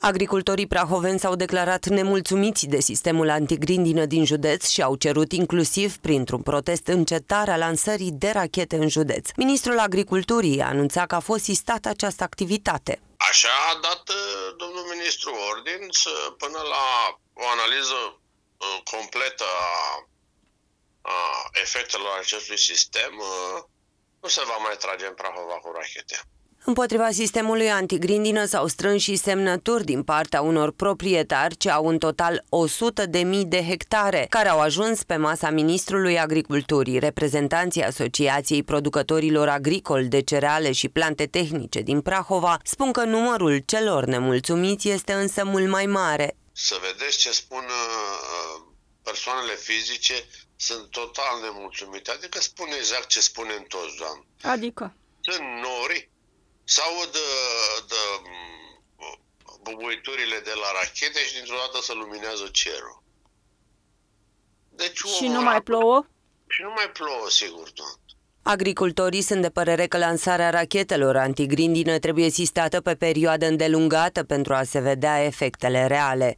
Agricultorii prahoveni s-au declarat nemulțumiți de sistemul antigrindină din județ și au cerut inclusiv, printr-un protest, încetarea lansării de rachete în județ. Ministrul Agriculturii anunța că a fost istată această activitate. Așa a dat uh, domnul ministru ordin să, până la o analiză uh, completă a, a efectelor acestui sistem, uh, nu se va mai trage în Prahova cu rachete. Împotriva sistemului antigrindină s-au strâns și semnături din partea unor proprietari ce au în total 100.000 de, de hectare, care au ajuns pe masa Ministrului Agriculturii. Reprezentanții Asociației Producătorilor Agricoli de Cereale și Plante Tehnice din Prahova spun că numărul celor nemulțumiți este însă mult mai mare. Să vedeți ce spun uh, persoanele fizice, sunt total nemulțumite. Adică spune exact ce spunem toți, doamne. Adică? Sunt sau uh, de, uh, bubuiturile de la rachete și dintr-o dată se luminează cerul. Deci, și nu mai plouă? Și nu mai plouă, sigur, tot. Agricultorii sunt de părere că lansarea rachetelor antigrindină trebuie sistată pe perioadă îndelungată pentru a se vedea efectele reale.